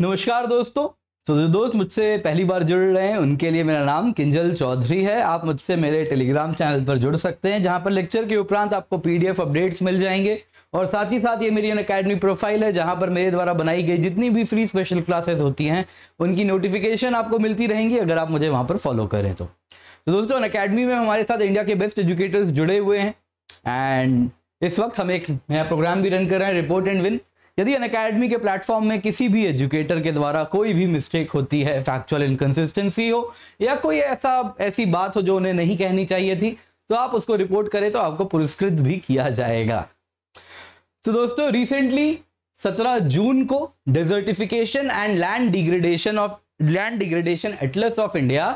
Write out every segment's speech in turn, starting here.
नमस्कार दोस्तों तो जो दोस्त मुझसे पहली बार जुड़ रहे हैं उनके लिए मेरा नाम किंजल चौधरी है आप मुझसे मेरे टेलीग्राम चैनल पर जुड़ सकते हैं जहां पर लेक्चर के उपरांत आपको पीडीएफ अपडेट्स मिल जाएंगे और साथ ही साथ ये मेरी अन अकेडमी प्रोफाइल है जहाँ पर मेरे द्वारा बनाई गई जितनी भी फ्री स्पेशल क्लासेस होती हैं उनकी नोटिफिकेशन आपको मिलती रहेंगी अगर आप मुझे वहाँ पर फॉलो करें तो, तो दोस्तों अन अकेडमी में हमारे साथ इंडिया के बेस्ट एजुकेटर्स जुड़े हुए हैं एंड इस वक्त हम एक नया प्रोग्राम भी रन कर रहे हैं रिपोर्ट एंड विन यदि अन अकेडमी के प्लेटफॉर्म में किसी भी एजुकेटर के द्वारा कोई भी मिस्टेक होती है फैक्चुअल इनकन्सिस्टेंसी हो या कोई ऐसा ऐसी बात हो जो उन्हें नहीं कहनी चाहिए थी तो आप उसको रिपोर्ट करें तो आपको पुरस्कृत भी किया जाएगा तो दोस्तों रिसेंटली 17 जून को desertification and land degradation of land degradation atlas of India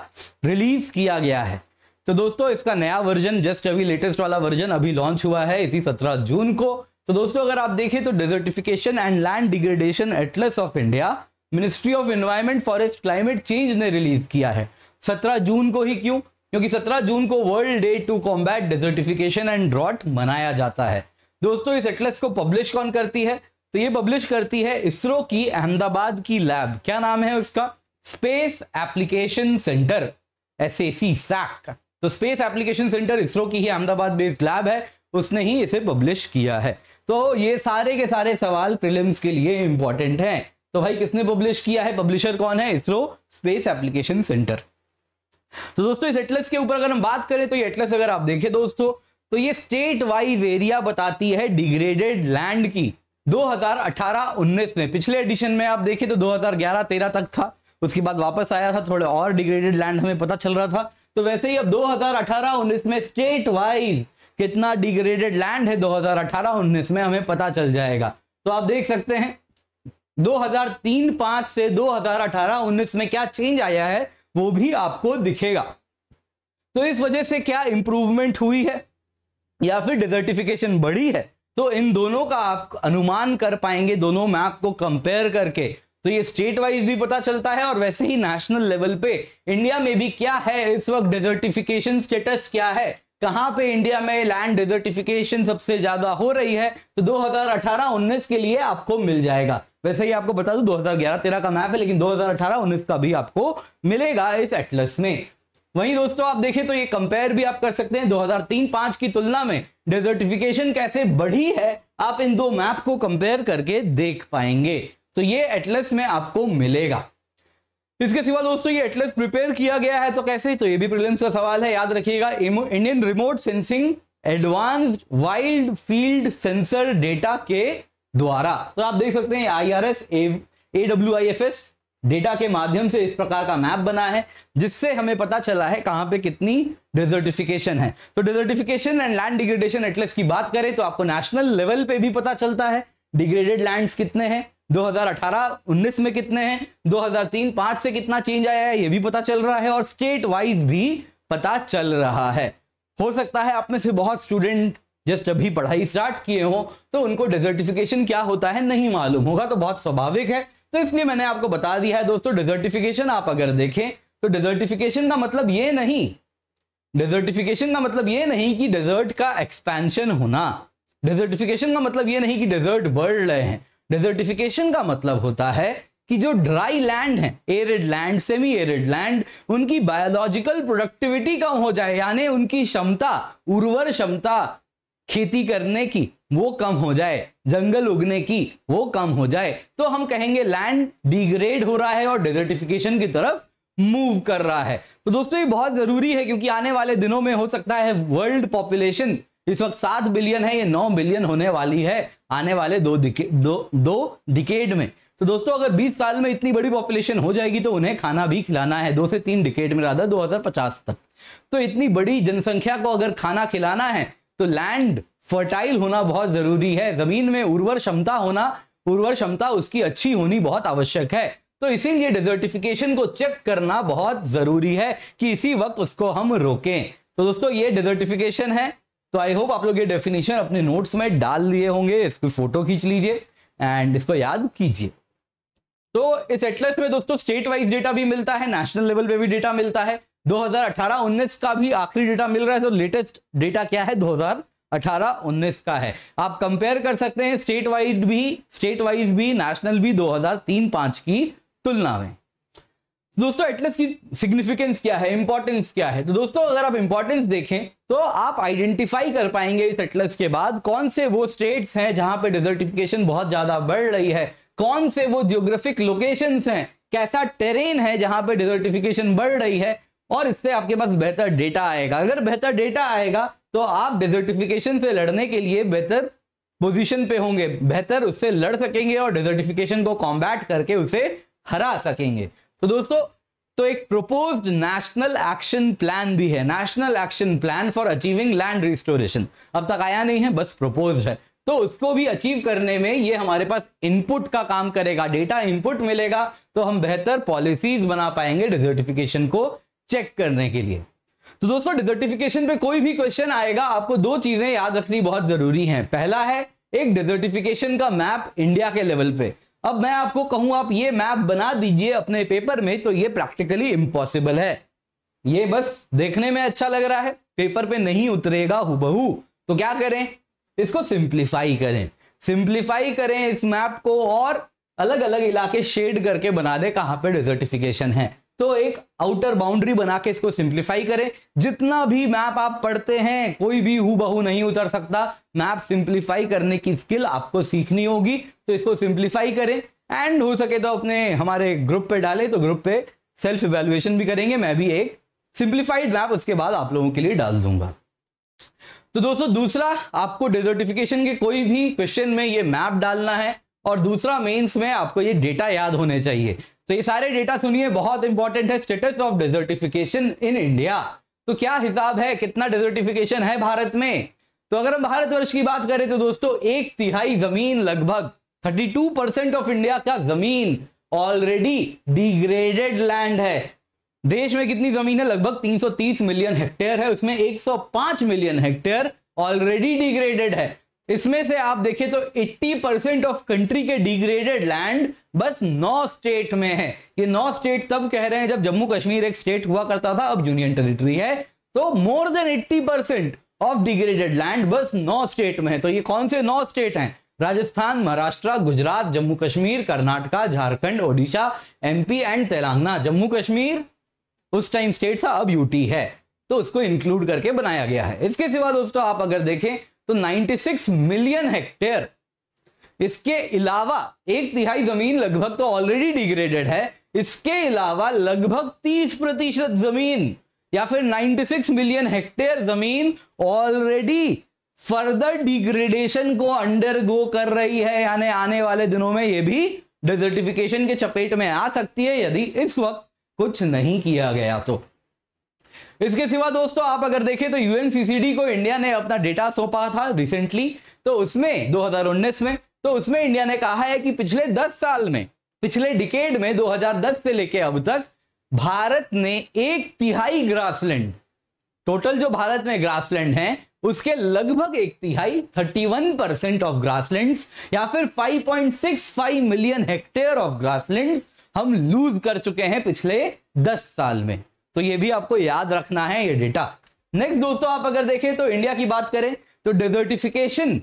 release किया गया है तो दोस्तों इसका नया वर्जन जस्ट अभी लेटेस्ट वाला वर्जन अभी लॉन्च हुआ है इसी 17 जून को तो दोस्तों अगर आप देखें तो desertification and land degradation atlas of India ministry of environment forest climate change ने रिलीज किया है 17 जून को ही क्यों क्योंकि 17 जून को world day to combat desertification and drought मनाया जाता है दोस्तों इस एटलस को पब्लिश कौन करती है तो ये पब्लिश करती है इसरो की अहमदाबाद की लैब क्या नाम है उसका space application centre S A C SAC तो स्पेस एप्लीकेशन सेंटर इसरो की ही अहमदाबाद बेस्ड लैब है उसने ही इसे पब्लिश किया है तो ये सारे के सारे सवाल प्रिलिम्स के लिए इंपॉर्टेंट हैं तो भाई किसने पब्लिश किया है पब्लिशर कौन है इसरो स्पेस एप्लीकेशन सेंटर तो दोस्तों इस एटलस के ऊपर अगर हम बात करें तो ये एटलस अगर आप देखें दोस्तों तो ये स्टेट वाइज एरिया बताती है डिग्रेडेड लैंड की 2018-19 में पिछले एडिशन में आप देखें तो 2011-13 तक था उसके बाद वापस आया था थोड़े और डिग्रेडेड लैंड हमें पता चल रहा था तो वैसे ही अब 2018-19 में स्टेट वाइज कितना डिग्रेडेड लैंड है 2018-19 में हमें पता चल जाएगा तो आप देख सकते हैं 2003-5 से 2018-19 में क्या चेंज आया है वो भी आपको दिखेगा तो इस वजह से क्या इंप्रूवमेंट हुई है या फिर डिजर्टिफिकेशन बढ़ी है तो इन दोनों का आप अनुमान कर पाएंगे दोनों मैप को कंपेयर करके तो ये स्टेट वाइज भी पता चलता है और वैसे ही नेशनल लेवल पे इंडिया में भी क्या है इस वक्त डेजर्टिफिकेशन स्टेटस क्या है कहाँ पे इंडिया में लैंड डिजर्टिफिकेशन सबसे ज्यादा हो रही है तो 2018-19 के लिए आपको मिल जाएगा वैसे ही आपको बता दू 2011-13 का मैप है लेकिन 2018-19 का भी आपको मिलेगा इस एटलस में वहीं दोस्तों आप देखें तो ये कंपेयर भी आप कर सकते हैं 2003-5 की तुलना में डिजर्टिफिकेशन कैसे बढ़ी है आप इन दो मैप को कंपेयर करके देख पाएंगे तो ये एटलस में आपको मिलेगा इसके सिवा दोस्तों ये एटलस प्रिपेयर किया गया है तो कैसे तो ये भी प्रिलिम्स का सवाल है याद रखिएगा Indian remote sensing advance wild field sensor data के द्वारा तो आप देख सकते हैं I R S A W I F S data के माध्यम से इस प्रकार का मैप बना है जिससे हमें पता चला है कहां पे कितनी डेजर्टिफिकेशन है तो desertification and land degradation atlas की बात करें तो आपको नेशनल लेवल पे भी पता चलता है डिग्रेडेड लैंड्स कितने हैं 2018-19 में कितने हैं 2003 पांच से कितना चेंज आया है ये भी पता चल रहा है और स्टेट वाइज भी पता चल रहा है हो सकता है आप में से बहुत स्टूडेंट जस्ट अभी पढ़ाई स्टार्ट किए हो तो उनको डिजर्टिफिकेशन क्या होता है नहीं मालूम होगा तो बहुत स्वाभाविक है तो इसलिए मैंने आपको बता दिया है दोस्तों डिजर्टिफिकेशन आप अगर देखें तो डिजर्टिफिकेशन का मतलब ये नहीं डिजर्टिफिकेशन का मतलब ये नहीं कि डेजर्ट का एक्सपेंशन होना डिजर्टिफिकेशन का मतलब ये नहीं कि डिजर्ट बढ़ रहे हैं डेजर्टिफिकेशन का मतलब होता है कि जो ड्राई लैंड है arid land semi arid land उनकी बायोलॉजिकल प्रोडक्टिविटी कम हो जाए यानी उनकी क्षमता उर्वर क्षमता खेती करने की वो कम हो जाए जंगल उगने की वो कम हो जाए तो हम कहेंगे लैंड डिग्रेड हो रहा है और डेजर्टिफिकेशन की तरफ मूव कर रहा है तो दोस्तों ये बहुत जरूरी है क्योंकि आने वाले दिनों में हो सकता है वर्ल्ड पॉपुलेशन इस वक्त सात बिलियन है ये नौ बिलियन होने वाली है आने वाले दो दिके, दो दो डिकेड में तो दोस्तों अगर 20 साल में इतनी बड़ी पॉपुलेशन हो जाएगी तो उन्हें खाना भी खिलाना है दो से तीन डिकेड में राधा 2050 तक तो इतनी बड़ी जनसंख्या को अगर खाना खिलाना है तो लैंड फर्टाइल होना बहुत जरूरी है जमीन में उर्वर क्षमता होना उर्वर क्षमता उसकी अच्छी होनी बहुत आवश्यक है तो इसीलिए डिजर्टिफिकेशन को चेक करना बहुत जरूरी है कि इसी वक्त उसको हम रोकें तो दोस्तों ये डिजर्टिफिकेशन है तो आई होप आप लोग ये डेफिनेशन अपने नोट्स में डाल लिए होंगे इसको फोटो खींच लीजिए एंड इसको याद कीजिए तो इस एटलस में दोस्तों स्टेट वाइज डेटा भी मिलता है नेशनल लेवल पे भी डेटा मिलता है 2018-19 का भी आखिरी डेटा मिल रहा है तो लेटेस्ट डेटा क्या है 2018-19 का है आप कंपेयर कर सकते हैं स्टेट वाइज भी स्टेट वाइज भी नेशनल भी 2003-5 की तुलना में दोस्तों एटलस की सिग्निफिकेंस क्या है इंपॉर्टेंस क्या है तो दोस्तों अगर आप इंपॉर्टेंस देखें तो आप आइडेंटिफाई कर पाएंगे इस एटलस के बाद कौन से वो स्टेट्स हैं जहां पे डिजर्टिफिकेशन बहुत ज्यादा बढ़ रही है कौन से वो जियोग्राफिक लोकेशंस हैं कैसा टेरेन है जहां पे डिजर्टिफिकेशन बढ़ रही है और इससे आपके पास बेहतर डेटा आएगा अगर बेहतर डेटा आएगा तो आप डिजर्टिफिकेशन से लड़ने के लिए बेहतर पोजिशन पे होंगे बेहतर उससे लड़ सकेंगे और डिजर्टिफिकेशन को कॉम्बैट करके उसे हरा सकेंगे तो दोस्तों तो एक प्रपोज्ड नेशनल एक्शन प्लान भी है national action plan for achieving land restoration अब तक आया नहीं है बस प्रपोज है तो उसको भी अचीव करने में ये हमारे पास इनपुट का काम करेगा डेटा इनपुट मिलेगा तो हम बेहतर पॉलिसीज बना पाएंगे डिजर्टिफिकेशन को चेक करने के लिए तो दोस्तों डिजर्टिफिकेशन पे कोई भी क्वेश्चन आएगा आपको दो चीजें याद रखनी बहुत जरूरी हैं पहला है एक डिजर्टिफिकेशन का मैप इंडिया के लेवल पे अब मैं आपको कहूं आप ये मैप बना दीजिए अपने पेपर में तो ये प्रैक्टिकली इम्पॉसिबल है ये बस देखने में अच्छा लग रहा है पेपर पे नहीं उतरेगा हुबहू तो क्या करें इसको सिंप्लीफाई करें सिंप्लीफाई करें इस मैप को और अलग अलग इलाके शेड करके बना दे कहां पे डिजर्टिफिकेशन है तो एक आउटर बाउंड्री बना के इसको सिंप्लीफाई करें जितना भी मैप आप पढ़ते हैं कोई भी हु नहीं उतर सकता मैप सिंप्लीफाई करने की स्किल आपको सीखनी होगी तो इसको सिंप्लीफाई करें एंड हो सके तो अपने हमारे ग्रुप पे डालें तो ग्रुप पे सेल्फ इवेल्युएशन भी करेंगे मैं भी एक सिंप्लीफाइड मैप उसके बाद आप लोगों के लिए डाल दूंगा तो दोस्तों दूसरा आपको डिजर्टिफिकेशन के कोई भी क्वेश्चन में ये मैप डालना है और दूसरा मेंस में आपको ये डेटा याद होने चाहिए तो ये सारे डेटा सुनिए बहुत इंपॉर्टेंट है status of desertification in India तो क्या हिसाब है कितना डेजर्टिफिकेशन है भारत में तो अगर हम भारतवर्ष की बात करें तो दोस्तों एक तिहाई जमीन लगभग 32 परसेंट ऑफ इंडिया का जमीन ऑलरेडी डिग्रेडेड लैंड है देश में कितनी जमीन है लगभग 330 मिलियन हेक्टेयर है उसमें 105 मिलियन हेक्टेयर ऑलरेडी डिग्रेडेड है इसमें से आप देखें तो 80 परसेंट ऑफ कंट्री के डिग्रेडेड लैंड बस नौ स्टेट में है ये नौ स्टेट तब कह रहे हैं जब जम्मू कश्मीर एक स्टेट हुआ करता था अब यूनियन टेरिटरी है तो more than 80 percent of degraded land बस नौ स्टेट में है तो ये कौन से नौ स्टेट हैं राजस्थान महाराष्ट्र गुजरात जम्मू कश्मीर कर्नाटका झारखंड ओडिशा एमपी एंड तेलंगाना जम्मू कश्मीर उस टाइम स्टेट था अब यूटी है तो उसको इंक्लूड करके बनाया गया है इसके सिवा दोस्तों आप अगर देखें तो 96 मिलियन हेक्टेयर इसके अलावा एक तिहाई जमीन लगभग तो ऑलरेडी डिग्रेडेड है इसके अलावा लगभग 30 प्रतिशत जमीन या फिर 96 मिलियन हेक्टेयर जमीन ऑलरेडी फर्दर डिग्रेडेशन को अंडरगो कर रही है यानी आने वाले दिनों में यह भी डिजर्टिफिकेशन के चपेट में आ सकती है यदि इस वक्त कुछ नहीं किया गया तो इसके सिवा दोस्तों आप अगर देखें तो यूएनसीसीडी को इंडिया ने अपना डेटा सौंपा था रिसेंटली तो उसमें 2019 में तो उसमें इंडिया ने कहा है कि पिछले 10 साल में पिछले डिकेड में 2010 से लेके अब तक भारत ने एक तिहाई ग्रासलैंड टोटल जो भारत में ग्रासलैंड है उसके लगभग एक तिहाई 31 परसेंट ऑफ ग्रासलैंड या फिर 5.65 मिलियन हेक्टेयर ऑफ ग्रासलैंड हम लूज कर चुके हैं पिछले 10 साल में तो ये भी आपको याद रखना है ये डेटा नेक्स्ट दोस्तों आप अगर देखें तो इंडिया की बात करें तो डिजर्टिफिकेशन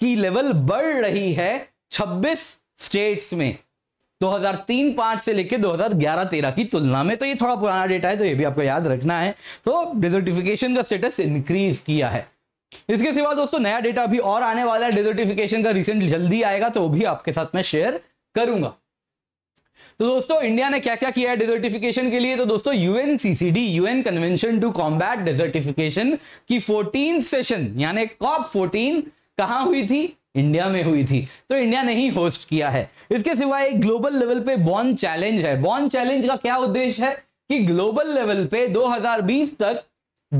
की लेवल बढ़ रही है 26 स्टेट्स में 2003-5 से लेकर 2011-13 की तुलना में तो ये थोड़ा पुराना डेटा है तो ये भी आपको याद रखना है तो डिजर्टिफिकेशन का स्टेटस इंक्रीज किया है इसके सिवा दोस्तों नया डेटा भी और आने वाला है डिजर्टिफिकेशन का रिसेंट जल्दी आएगा तो वो भी आपके साथ में शेयर करूंगा तो दोस्तों इंडिया ने क्या क्या किया है डिजर्टिफिकेशन के लिए तो दोस्तों CCD UN convention to combat desertification की फोर्टीन सेशन यानी कॉप फोर्टीन कहां हुई थी इंडिया में हुई थी तो इंडिया ने ही होस्ट किया है इसके सिवाय एक ग्लोबल लेवल पे बॉन्ड चैलेंज है बॉन्ड चैलेंज का क्या उद्देश्य है कि ग्लोबल लेवल पे 2020 तक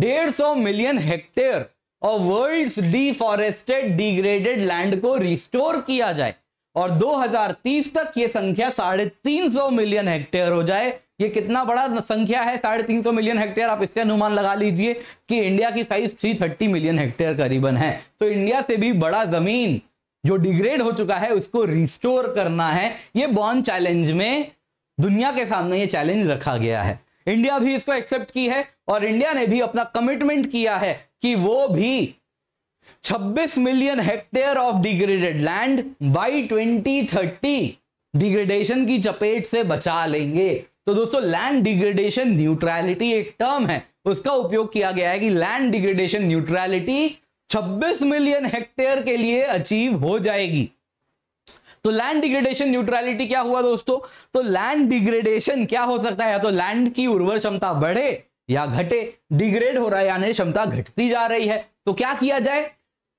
150 मिलियन हेक्टेयर और वर्ल्ड्स डिफॉरेस्टेड डिग्रेडेड लैंड को रिस्टोर किया जाए और 2030 तक ये संख्या साढ़े तीन सौ मिलियन हेक्टेयर हो जाए ये कितना बड़ा संख्या है साढ़े तीन सौ मिलियन हेक्टेयर आप इससे अनुमान लगा लीजिए कि इंडिया की साइज 330 मिलियन हेक्टेयर करीबन है तो इंडिया से भी बड़ा जमीन जो डिग्रेड हो चुका है उसको रिस्टोर करना है ये बॉन्ड चैलेंज में दुनिया के सामने ये चैलेंज रखा गया है इंडिया भी इसको एक्सेप्ट की है और इंडिया ने भी अपना कमिटमेंट किया है कि वो भी 26 million hectare of degraded land by 2030 degradation की चपेट से बचा लेंगे तो दोस्तों लैंड डिग्रेडेशन न्यूट्रलिटी एक टर्म है उसका उपयोग किया गया है कि land degradation neutrality 26 million hectare के लिए अचीव हो जाएगी तो लैंड डिग्रेडेशन न्यूट्रलिटी क्या हुआ दोस्तों तो लैंड डिग्रेडेशन क्या हो सकता है या तो लैंड की उर्वर क्षमता बढ़े या घटे डिग्रेड हो रहा है यानी क्षमता घटती जा रही है तो क्या किया जाए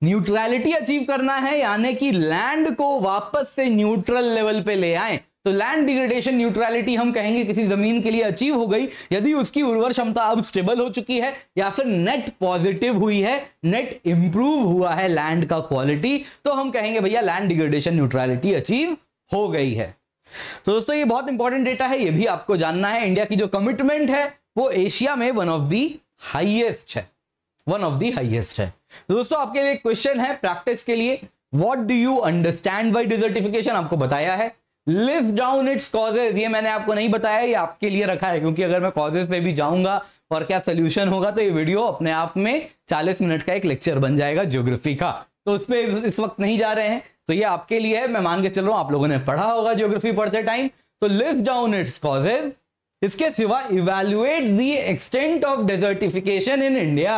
न्यूट्रलिटी अचीव करना है यानी कि लैंड को वापस से न्यूट्रल लेवल पे ले आए तो लैंड डिग्रेडेशन न्यूट्रलिटी हम कहेंगे किसी जमीन के लिए अचीव हो गई यदि उसकी उर्वर क्षमता अब स्टेबल हो चुकी है या फिर नेट पॉजिटिव हुई है नेट इंप्रूव हुआ है लैंड का क्वालिटी तो हम कहेंगे भैया लैंड डिग्रेडेशन न्यूट्रलिटी अचीव हो गई है तो दोस्तों ये बहुत इंपॉर्टेंट डेटा है ये भी आपको जानना है इंडिया की जो कमिटमेंट है वो एशिया में वन ऑफ दी हाइएस्ट है वन ऑफ दी हाइएस्ट है दोस्तों आपके लिए क्वेश्चन है प्रैक्टिस के लिए what do you understand by desertification आपको बताया है लिस्ट डाउन इट्स कॉजेज ये मैंने आपको नहीं बताया ये आपके लिए रखा है क्योंकि अगर मैं कॉजेज पे भी जाऊंगा और क्या सोल्यूशन होगा तो ये वीडियो अपने आप में 40 मिनट का एक लेक्चर बन जाएगा ज्योग्राफी का तो उस पर इस वक्त नहीं जा रहे हैं तो ये आपके लिए है मैं मान के चल रहा हूं आप लोगों ने पढ़ा होगा ज्योग्राफी पढ़ते टाइम तो लिस्ट डाउन इट्स कॉजेज इसके सिवा evaluate the extent of desertification in India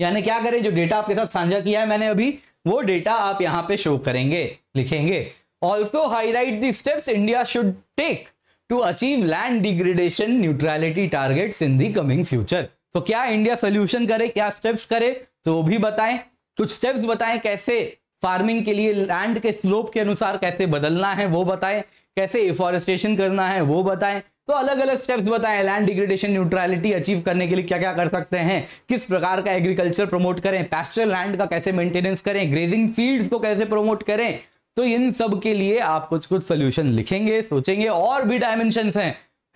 यानी क्या करें जो डेटा आपके साथ साझा किया है मैंने अभी वो डेटा आप यहाँ पे शो करेंगे लिखेंगे also highlight the steps India should take to achieve land degradation neutrality target in the coming future तो क्या इंडिया सोल्यूशन करे क्या स्टेप्स करे तो वो भी बताएं कुछ स्टेप्स बताएं कैसे फार्मिंग के लिए लैंड के स्लोप के अनुसार कैसे बदलना है वो बताएं कैसे इफॉरेस्टेशन करना है वो बताएं तो अलग अलग स्टेप्स बताएं लैंड डिग्रेडेशन न्यूट्रलिटी अचीव करने के लिए क्या क्या कर सकते हैं किस प्रकार का एग्रीकल्चर प्रमोट करें पैस्टर लैंड का कैसे मेंटेनेंस करें ग्रेजिंग फील्ड्स को कैसे प्रमोट करें तो इन सब के लिए आप कुछ कुछ सोल्यूशन लिखेंगे सोचेंगे और भी डायमेंशन है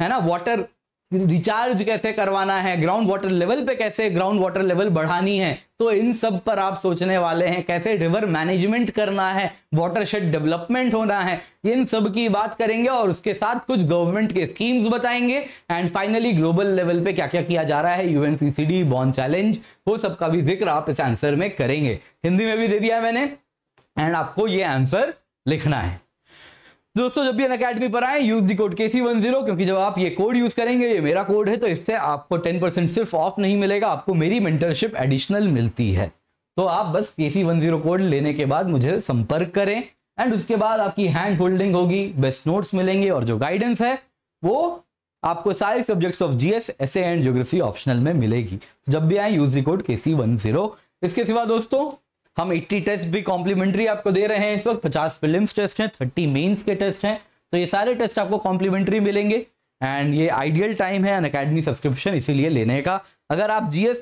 है ना वाटर रिचार्ज कैसे करवाना है ग्राउंड वाटर लेवल पे कैसे ग्राउंड वाटर लेवल बढ़ानी है तो इन सब पर आप सोचने वाले हैं कैसे रिवर मैनेजमेंट करना है वाटर शेड डेवलपमेंट होना है इन सब की बात करेंगे और उसके साथ कुछ गवर्नमेंट के स्कीम्स बताएंगे एंड फाइनली ग्लोबल लेवल पे क्या क्या किया जा रहा है यूएनसीसीडी बॉन्ड चैलेंज वो सब का भी जिक्र आप इस आंसर में करेंगे हिंदी में भी दे दिया मैंने एंड आपको ये आंसर लिखना है दोस्तों जब भी अन अकेडमी पर आए use the code K C one zero क्योंकि जब आप ये कोड यूज करेंगे ये मेरा कोड है तो इससे आपको टेन परसेंट सिर्फ ऑफ नहीं मिलेगा आपको मेरी मेंटरशिप एडिशनल मिलती है तो आप बस के सी वन जीरो कोड लेने के बाद मुझे संपर्क करें एंड उसके बाद आपकी हैंड होल्डिंग होगी बेस्ट नोट्स मिलेंगे और जो गाइडेंस है वो आपको सारे subjects of GS S and geography optional में मिलेगी जब भी आए use the code K C one zero इसके सिवा दोस्तों हम 80 टेस्ट भी कॉम्प्लीमेंट्री आपको दे रहे हैं इस वक्त 50 फिल्म्स टेस्ट हैं 30 मेंस के टेस्ट हैं तो ये सारे टेस्ट आपको कॉम्प्लीमेंट्री मिलेंगे एंड ये आइडियल टाइम है अन अकेडमी सब्सक्रिप्शन इसीलिए लेने का अगर आप जीएस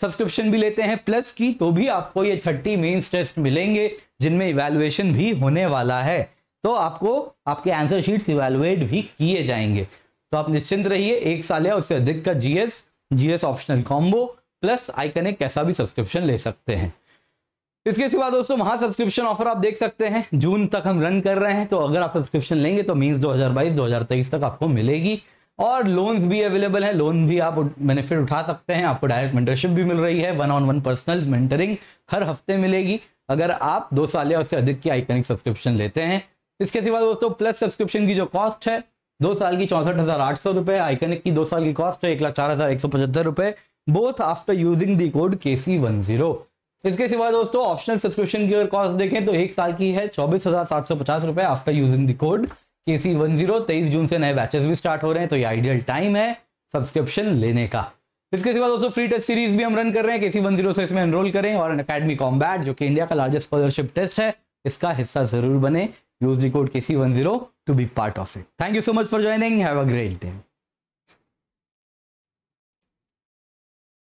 सब्सक्रिप्शन भी लेते हैं प्लस की तो भी आपको ये थर्टी मेन्स टेस्ट मिलेंगे जिनमें इवेलुएशन भी होने वाला है तो आपको आपके आंसर शीट्स इवेलुएट भी किए जाएंगे तो आप निश्चिंत रहिए एक साल या उससे अधिक का GS GS optional combo plus iconic कैसा भी सब्सक्रिप्शन ले सकते हैं इसके सिवा दोस्तों वहां सब्सक्रिप्शन ऑफर आप देख सकते हैं जून तक हम रन कर रहे हैं तो अगर आप सब्सक्रिप्शन लेंगे तो मीन्स 2022 2023 तक आपको मिलेगी और लोन्स भी अवेलेबल है लोन भी आप बेनिफिट उठा सकते हैं आपको डायरेक्ट मेंटरशिप भी मिल रही है one on one personal mentoring हर हफ्ते मिलेगी अगर आप दो साल या उससे अधिक की आइकनिक सब्सक्रिप्शन लेते हैं इसके सिवा दोस्तों प्लस सब्सक्रिप्शन की जो कॉस्ट है दो साल की चौंसठ हज़ार आठ सौ रुपए आइकनिक की दो साल की कॉस्ट है एक लाख चार हज़ार एक सौ पचहत्तर रुपए both after using the code K C one zero इसके सिवा दोस्तों ऑप्शनल सब्सक्रिप्शन की अगर कॉस्ट देखें तो एक साल की है चौबीस हजार सात सौ पचास रुपए after using the code K C one zero तेईस जून से नए बैचेस भी स्टार्ट हो रहे हैं तो ये आइडियल टाइम है सब्सक्रिप्शन लेने का इसके सिवा दोस्तों फ्री टेस्ट सीरीज भी हम रन कर रहे हैं सी वन जीरो से इसमें एनरोल करें और अकेडमी कॉम्बैट जो कि इंडिया का लार्जेस्ट स्कॉलरशिप टेस्ट है इसका हिस्सा जरूर बने use the code K C one zero to be part of it thank you so much for joining have a great day